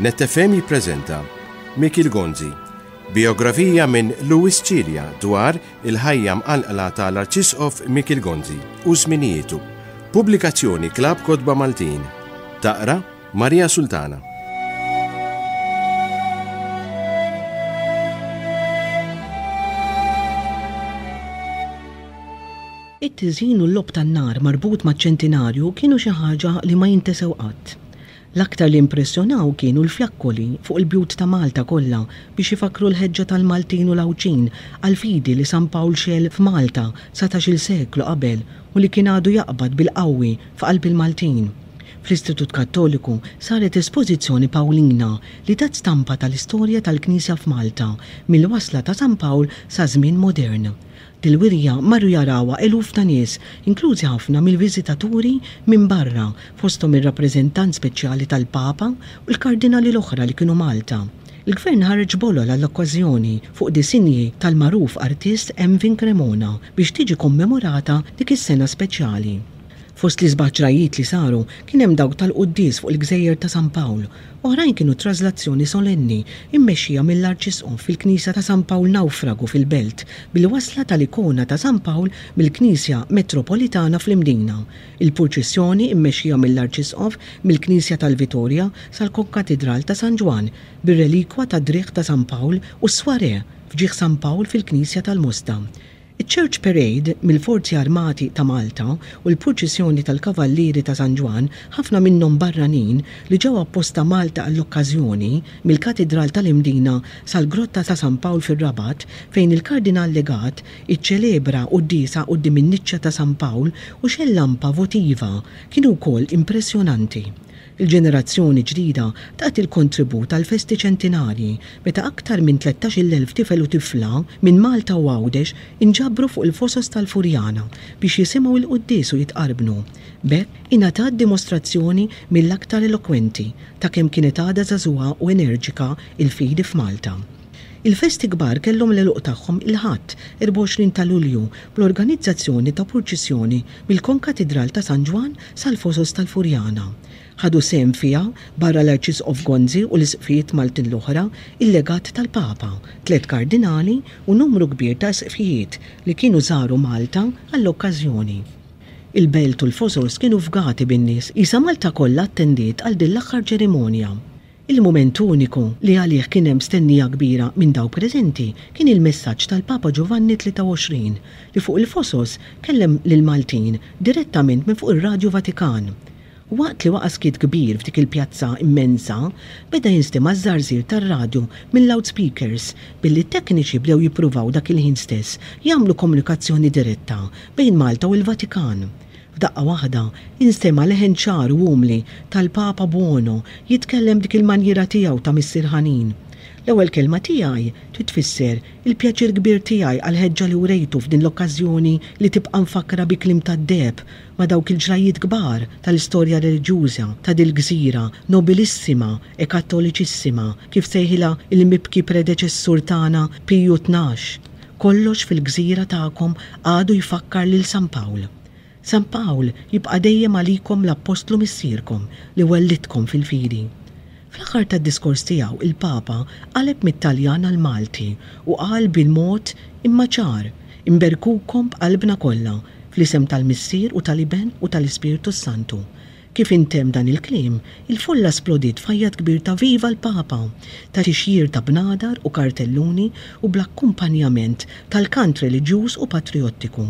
Nettefem jiprezenta Mikil Gonzi, biografija minn Louis Cilia dwar il-ħajja mqalqla tal-Arċisqof Mikil Gonzi u zminijietu. Pubblikazzjoni Klab Kodba Maltin. Taqra Marija Sultana. It-tiżin u l-lob tan-nar marbut maċ-ċentinarju kienu xi ħaġa li ma jintesew qatt L-aktar li impressjonaw kienu l-fjakkoli fuq il-bjut ta' Malta kollha biex ifakru l-ħeġġa tal-Maltin u l-Awċin għal-fidi li San Pawl xel f'Malta satax il-seklu qabel u li kien għadu jaqbad bil-qawwi f'qalb il-Maltin. Fl-Istitut Kattoliku saret espożizzjoni Pawlina li tat stampa tal-istorja tal-Knisja f'Malta mill-wasla ta' San Pawl sa' żmien modern. Dil-wirja marru jarawa eluf ta' nies, inklużi ħafna mill-viżitaturi minn barra, fostom ir-rappreżentant speċjali tal-Papa u l-kardinali l-oħra li kienu Malta. Il-gvern ħareġ bolo l-okkażjoni fuq disinji tal-maruf artist Emvin Cremona biex tiġi kommemorata dik is-sena speċjali. Fost li zbaċrajiet li saru kien hemm dawk tal-quddis fuq il-gżejjer ta' San Pawl, oħrajn kienu trażlazzjoni solenni immexxija mill-Arċisqof fil-Knisja ta' San Pawl nawfragu fil-Belt bil-wasla tal-ikona ta' San Pawl mill-Knisja Metropolitana fl-Imdina. il purċissjoni immexxija mill-Arċisqof mill-Knisja tal-Vitorja sal kokkatedral ta' San Ġwan bir-relikwa ta' Driq ta' San Pawl u s-sware fġiħ San Pawl fil-Knisja tal mustam Il-Church Parade mill-Forzi Armati ta' Malta u l-Proċessjoni tal-Kavallieri ta' San Juan ħafna minnhom barranin li ġew apposta Malta għall-okkażjoni mill-Katedral tal-Imdina sal-Grotta ta' San Pawl fir-Rabat fejn il-Kardinal Legat iċċelebra u d-disa u d ta' San Pawl u xellampa votiva kienu wkoll impressjonanti. Il-ġenerazzjoni ġdida taqt il-kontribut għal festi ċentinari meta aktar minn 13.000 tifel u tifla minn Malta u Għawdex inġabru fuq il-fosos tal-Furjana biex jisimaw il-qoddisu jitqarbnu. Bekk ingħatat dimostrazzjoni mill-aktar elokwenti ta' kemm kienet għada zazuha u enerġika il-fidi f'Malta. Il-festi kbar kellhom l-eluq tagħhom il-ħadd 24 ta' Lulju bl-organizzazzjoni ta' purċissjoni mill-Konkatedral ta' San Ġwan sal-Fosos tal-Furjana ħadu sem fija barra l-Arċis of Gonzi u l-isqfijiet Maltin l-oħra il-legat tal-Papa, tlet kardinali u numru kbir ta' sfijiet li kienu żaru Malta għall-okkażjoni. Il-belt u l-fosors kienu fgati bin-nies, isa Malta kollha attendiet għal din l-aħħar ċerimonja. Il-moment uniku li għalih kien hemm stennija kbira minn daw preżenti kien il-messaġġ tal-Papa Giovanni 23 li fuq il-fosos kellem lil Maltin direttament minn fuq ir-Radju Vatikan. Waqt li waqas kiet kbir f'dik il-pjazza immensa, beda jinstema żarzir tar-radju mill-loudspeakers billi t-tekniċi bdew jippruvaw dak il-ħin stess jagħmlu komunikazzjoni diretta bejn Malta u l-Vatikan. F'daqqa waħda instema leħen ċar u umli tal-Papa Buono jitkellem dik il-manjera tiegħu ta' missirħanin. Ħanin L-ewwel kelma tiegħi titfisser il-pjaċir kbir tiegħi għal ħeġġa li urejtu f'din l-okkażjoni li tibqa' mfakkra bi klim tad-deb ma' dawk il-ġrajiet kbar tal-istorja reliġjuża ta' dil gżira nobilissima e kattoliċissima kif sejħilha il-mibki predeċessur tagħna Piju 12 kollox fil-gżira ta'kom għadu jfakkar lil San Pawl. San Pawl jibqa dejjem għalikom l-apostlu missirkom li wellitkom fil-fidi. Fl-aħħar tad-diskors tiegħu il-Papa qaleb mit-Taljan għal Malti u qal bil-mod imma ċar imberkukom b'qalbna kollha fl-isem tal-Missier u tal-Iben u tal-Ispirtu Santu. Kif intem dan il-klim, il-folla splodit fajjat kbir ta' viva l-Papa, ta' tixjir ta' bnadar u kartelluni u bl-akkumpanjament tal-kant reliġjuż u patriottiku.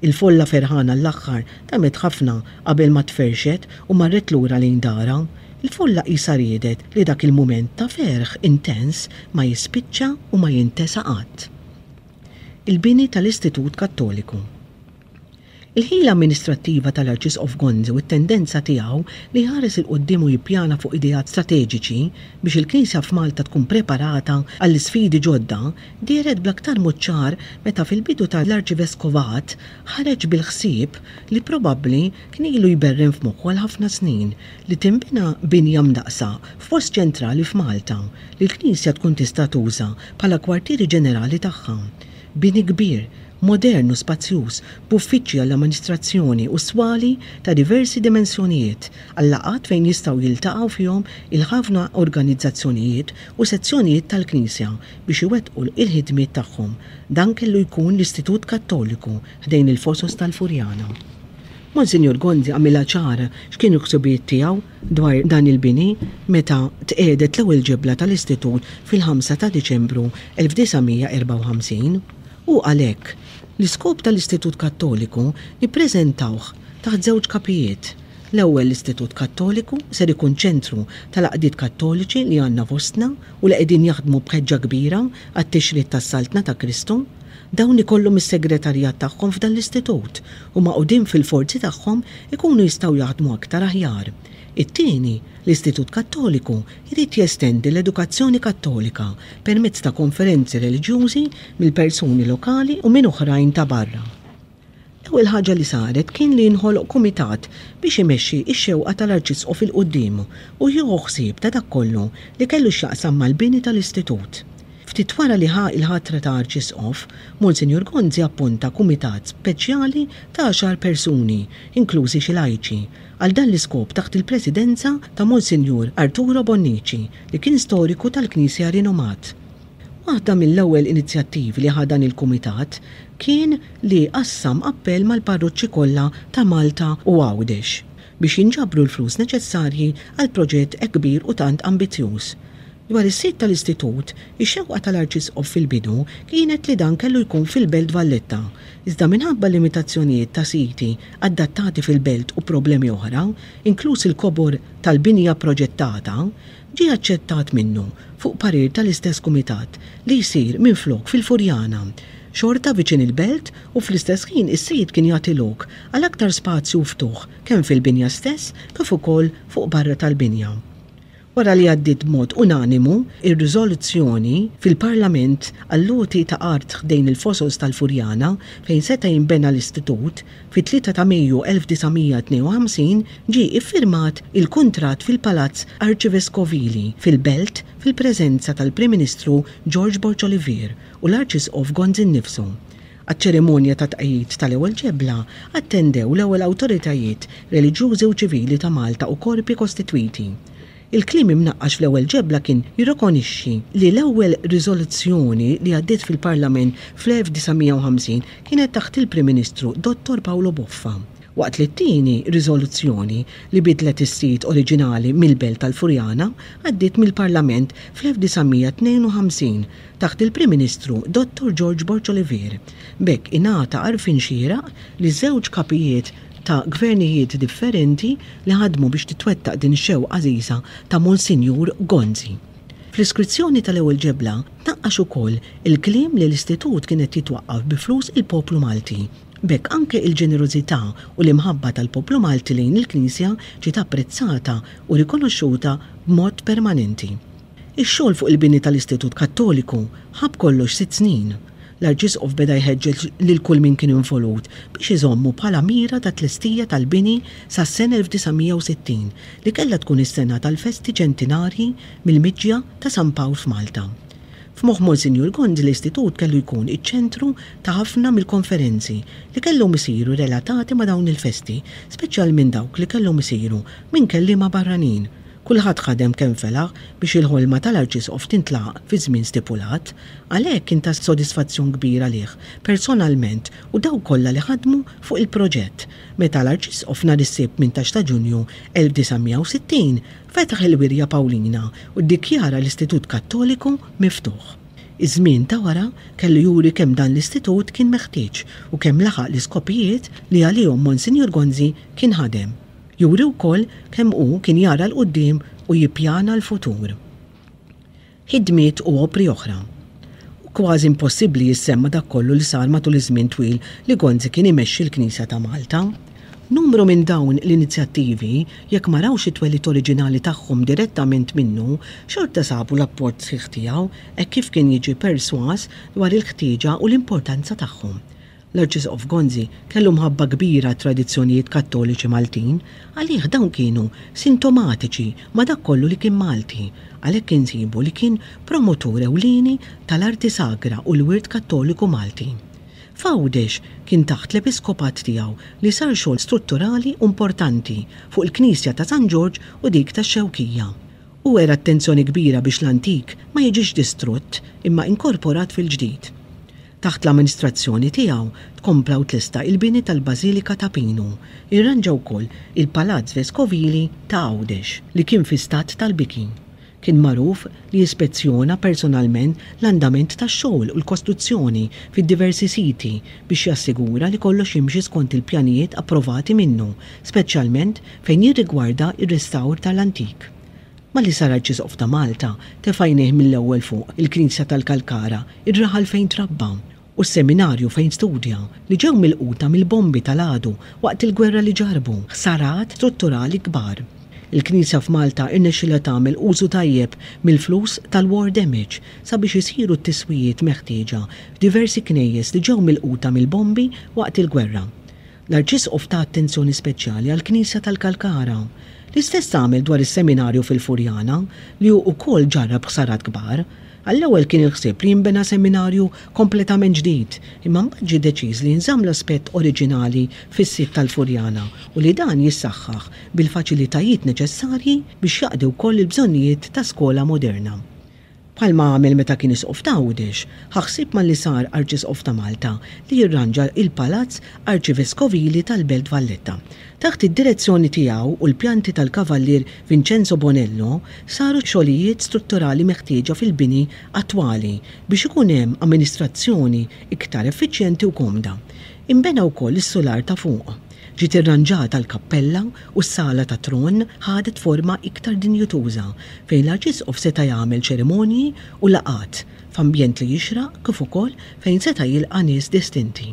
Il-folla ferħana l-axħar ta' ħafna qabel ma tferxet u marret lura lejn dara, il folla qisha riedet li dak il-mument ta' ferħ intens ma jispiċċa u ma jintesa qatt. Il-bini tal-Istitut Kattoliku Il-ħila amministrattiva tal-Arċisqof Gonzi u t-tendenza tiegħu li ħares il qoddimu u fuq idejat strateġiċi biex il-Knisja f'Malta tkun preparata għall sfidi ġodda diret blaktar muċċar meta fil-bidu tal-Arċiveskovat ħareġ bil-ħsieb li probabbli knilu ilu jberren f'moħħu għal ħafna snin li timbina binja daqsa f'post ċentrali f'Malta li l-Knisja tkun tista' tuża bħala kwartieri ġenerali tagħha bini kbir modernu spazjuż b'uffiċċji għall-amministrazzjoni u swali ta' diversi dimensjonijiet għall-laqat fejn jistgħu jiltaqgħu fihom il-ħafna organizzazzjonijiet u sezzjonijiet tal-Knisja biex iwettqu il-ħidmiet tagħhom. Dan kellu jkun l-Istitut Kattoliku ħdejn il-Fosos tal-Furjana. Monsignor Gondi għamilla ċara x'kienu ksubiet tiegħu dwar dan il-bini meta tqedet l-ewwel ġibla tal-istitut fil-5 ta' Diċembru 1954 u għalek L-iskop tal-Istitut Kattoliku jippreżentawh taħt żewġ kapijiet. L-ewwel l-Istitut Kattoliku ser ikun ċentru tal-aqdiet kattoliċi li għandna fostna u li qegħdin jaħdmu bħeġġa kbira għat-tixrid tas-Saltna ta' Kristu dawn ikollhom is-segretarjat tagħhom f'dan l-istitut u ma' maqudin fil-forzi tagħhom ikunu jistgħu jaħdmu aktar aħjar. It-tieni, l-Istitut Kattoliku jrid jestendi l-edukazzjoni kattolika permezz ta' konferenzi reliġjużi mill-persuni lokali u minn oħrajn ta' barra. Ewwel ħaġa li saret kien li nħoloq kumitat biex imexxi x-xewqa tal-arċisqof il-qudiem u jieħu ħsieb ta' dak kollu li kellu x'jaqsam mal-bini tal-istitut. Ftit wara li ħa il-ħatra ta' Arċisqof, Monsinjur Gonzi appunta kumitat speċjali ta' xar persuni, inklużi xi lajċi, għal dan l-iskop taħt il-presidenza ta' Monsinjur Arturo Bonnici li kien storiku tal-Knisja rinomat. Waħda mill-ewwel inizjattivi li dan il-kumitat kien li qassam appell mal-parroċċi kollha ta' Malta u Għawdex biex jinġabru l-flus neċessarji għal proġett ekbir u tant ambizjuż Dwar is-sit tal-istitut, ix-xewqa tal-Arċisqof fil-bidu kienet li dan kellu jkun fil-Belt Valletta, iżda minħabba limitazzjonijiet ta' siti adattati fil-Belt u problemi oħra, inkluż il-kobor tal-binja proġettata, ġi aċċettat minnu fuq parir tal-istess kumitat li jsir minn flok fil-Furjana xorta viċin il-belt u fl-istess ħin is-sejt kien jagħti lok għal aktar spazju ftuħ kemm fil-binja stess kif ukoll fuq barra tal-binja. Wara li għaddit mod unanimu ir-riżoluzzjoni fil-Parlament għall-loti ta' art ħdejn il-fosos tal-Furjana fejn seta jinbena l-istitut fit 3 ta' Mejju 1952 ġi iffirmat il-kontrat fil-Palazz Arċivescovili fil-Belt fil-preżenza tal-Prim Ministru George Borch Olivier u l-Arċisqof Gonzin nifsu għat-ċerimonja ta' tqajjid tal-ewwel ġebla attendew l-ewwel awtoritajiet reliġjużi u ċivili ta' Malta u korpi kostitwiti. Il-klim imnaqqax fl-ewwel ġebla kien jirrikonixxi li l-ewwel riżoluzzjoni li għaddiet fil-Parlament fl-1950 kienet taħt il-Prim Ministru Dr. Paolo Boffa waqt li t tieni rizoluzzjoni li bidlet is-sit oriġinali mill-Belt tal-Furjana għaddiet mill-Parlament fl-1952 taħt il-Prim Ministru Dr. George Borċoliver. Bekk ingħata għarfin xira li żewġ kapijiet ta' gvernijiet differenti li ħadmu biex titwettaq din xew għażiża ta' Monsinjur Gonzi. Fl-iskrizzjoni tal-ewwel ġebla naqqax ukoll il-kliem li l-istitut kienet jitwaqqaf bi flus il-poplu Malti. Bekk anke il ġenerozità u l-imħabba tal-poplu Malti lejn il-Knisja ġiet apprezzata u rikonoxxuta b'mod permanenti. Ix-xogħol fuq il-bini tal-Istitut Kattoliku ħab kollox sitt snin l-arġisqof beda li lil kull min kien involut biex iżommu bħala mira ta' tlestija tal-bini sa' sen 1960 li kella tkun is-sena tal-festi ġentinari mill-Miġja ta' San Pawl f'Malta. F'moħħ Monsignor Gond l-istitut kellu jkun iċ-ċentru ta' ħafna mill-konferenzi li kellhom isiru relatati ma' dawn il-festi, speċjal minn dawk li kellhom isiru minn kellima barranin kulħadd ħadem kemm felaħ biex il-ħolma tal-Arċisqof tintlaq fi żmien stipulat, għalhekk kien ta' sodisfazzjon kbira lih personalment u daw kollha li ħadmu fuq il-proġett. Meta l-Arċisqof nhar is-sib 18 ta' Ġunju 1960 fetaħ il-wirja Pawlina u ddikjara l-Istitut Kattoliku miftuħ. Iż-żmien ta' wara kellu juri kemm dan l-istitut kien meħtieġ u kemm laħaq l-iskopijiet li għalihom Monsinjur Gonzi kien ħadem juri wkoll kemm hu kien jara l-qudiem u jippjana l-futur. Hidmiet u opri oħra. Kważi impossibbli jissemma dak kollu li sar matul iż-żmien twil li Gonzi kien imexxi l-Knisja ta' Malta. Numru minn dawn l-inizjattivi, jekk ma rawx it-twelit oriġinali tagħhom direttament minnu, xorta sabu l-apport sħiħ tiegħu e kif kien jiġi perswas dwar il-ħtieġa u l-importanza tagħhom l-Arċis of Gonzi kellu mħabba kbira tradizzjonijiet kattoliċi Maltin, għalih dawn kienu sintomatiċi ma dak kollu li kien Malti, għalhekk insibu li kien promotur ewlieni tal-arti sagra u l-wirt kattoliku Malti. Fawdex kien taħt l-episkopat tiegħu li sar xogħol strutturali importanti fuq il-Knisja ta' San Ġorġ u dik ta' Xewkija. U era attenzjoni kbira biex l-antik ma jiġix distrutt imma inkorporat fil-ġdid taħt l-amministrazzjoni tiegħu tkompla tlista il-bini tal-Bażilika ta' Pinu, irranġaw wkoll il-Palazz Vescovili ta' Għawdex li kien fi stat tal-bikin. Kien magħruf li jispezzjona personalment l-andament tax-xogħol u l-kostruzzjoni fid diversi siti biex jassigura li kollox jimxi skont il-pjanijiet approvati minnu, speċjalment fejn jirrigwarda ir-restawr tal-antik ma li sar ġizof ta' Malta tefajnih mill-ewwel fuq il-Knisja tal-Kalkara, ir-raħal fejn trabba u s-seminarju fejn studja li ġew mill-quta mill-bombi tal-għadu waqt il-gwerra li ġarbu, ħsarat strutturali kbar. Il-Knisja f'Malta irnexxila tagħmel użu tajjeb mill-flus tal-war damage sabiex isiru t-tiswijiet meħtieġa diversi knejjes li ġew mill-quta mill-bombi waqt il-gwerra. L-Arċisqof ta' attenzjoni speċjali għal-Knisja tal-Kalkara l-istess għamil dwar is-seminarju fil-Furjana li u kol ġarrab ħsarat kbar Għall-ewwel kien il-ħsieb li jinbena seminarju kompletament ġdid, imma mbagħad ġie deċiż li nżamm l-aspett oriġinali fis-sit tal-Furjana u li dan jissaħħaħ bil-faċilitajiet neċessarji biex jaqdew wkoll il-bżonnijiet ta' skola moderna. Palma għamil meta kien isqof ta' Għawdex, ħaxsib ma li sar of ta' Malta li jirranġa il-Palazz Arċivescovili tal-Belt Valletta. Taħt id-direzzjoni tiegħu u l-pjanti tal-Kavallir Vincenzo Bonello saru xogħlijiet strutturali meħtieġa fil-bini attwali biex ikun hemm amministrazzjoni iktar effiċjenti u komda. Imbena wkoll is-solar ta' fuq ġiet irranġata l-kappella u s-sala ta' tron ħadet forma iktar dinjutuża fejn l of seta' jagħmel ċerimonji u laqat f'ambjent li jixraq kif ukoll fejn seta' jilqa' nies distinti.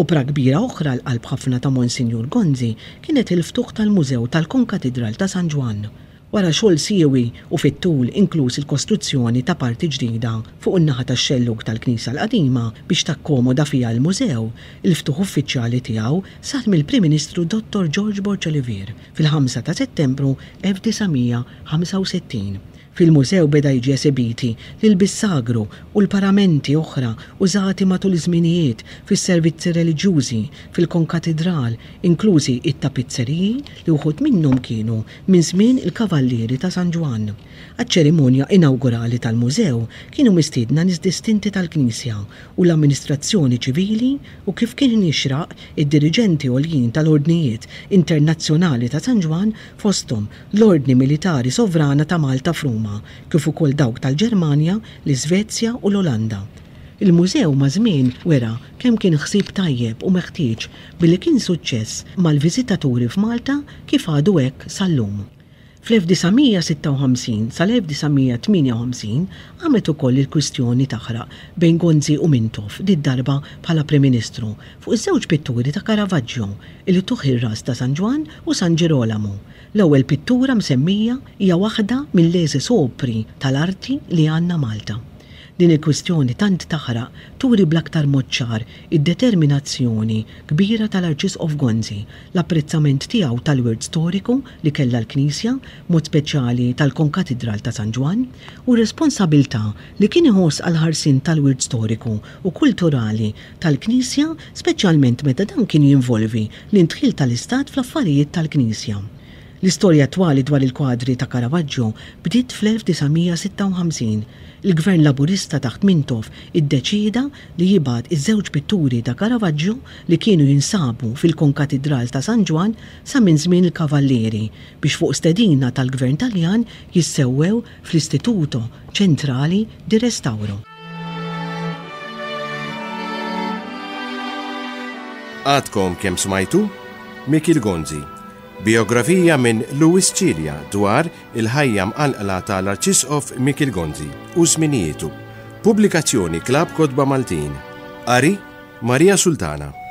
Opra kbira oħra l-qalb ħafna ta' Monsinjur Gonzi kienet il-ftuħ tal-Mużew tal-Konkatedral ta' San Ġwan wara xogħol siewi u fit-tul inkluż il-kostruzzjoni ta' parti ġdida fuq in-naħa tax-xellug tal knisa l-Qadima biex takkomoda fiha l-mużew, il-ftuħ uffiċjali tiegħu sar mill-Prim Ministru Dr. George Borċolivier fil-5 ta' Settembru 1965. Fil-mużew beda jiġi esibiti l-bissagru u l-paramenti oħra użati matul iż-żminijiet fis-servizzi reliġjużi fil-konkatedral, inklużi it-tapizzeriji li uħud minnhom kienu minn żmien il-Kavallieri ta' San Ġwan. Aċ-ċerimonja inawgurali tal-mużew kienu mistiedna nies distinti tal-Knisja u l-amministrazzjoni ċivili u kif kien nixraq id-dirigenti għoljin tal-ordnijiet internazzjonali ta' San Ġwan fostom l-ordni militari sovrana ta' Malta Frum Roma kif ukoll dawk tal-Ġermanja, l-Iżvezja u l-Olanda. Il-mużew ma' żmien wera kemm kien ħsieb tajjeb u meħtieġ billi kien suċċess mal-viżitaturi f'Malta kif għadu hekk sal-lum. Fl-1956 sal-1958 għamet ukoll il-kwistjoni taħraq bejn Gonzi u Mintof did-darba bħala Prim ministru fuq iż-żewġ pitturi ta' Caravaggio tuħ tuħi ras ta' San Ġwan u San Girolamo L-ewwel pittura msemmija hija waħda mill leżi sopri tal-arti li għandna Malta. Din il-kwistjoni tant taħraq turi blaktar moċċar id-determinazzjoni kbira tal-Arċisqof Gonzi, l-apprezzament tiegħu tal word storiku li kellha l-Knisja, mod speċjali tal-Konkatedral ta' San Ġwan, u responsabilità li kien iħoss għal ħarsin tal word storiku u kulturali tal-Knisja, speċjalment meta dan kien jinvolvi l-intħil tal-Istat fl-affarijiet tal-Knisja. L-istorja twali dwar il-kwadri ta' Caravaggio bdiet fl-1956. Il-gvern laburista taħt id iddeċida li jibad iż-żewġ pitturi ta' Caravaggio li kienu jinsabu fil-konkatedral ta' San Ġwan sa' minn żmien il-kavalleri biex fuq stedina tal-gvern Taljan jissewwew fl-Istituto Ċentrali di Restauro. Għadkom kem smajtu? Mikil Gonzi Biografija minn Louis Cilia dwar il ħajjam anqla tal-Arċisqof Mikil Gonzi u zminijietu. Pubblikazzjoni Klab Kodba Maltin. Ari Maria Sultana.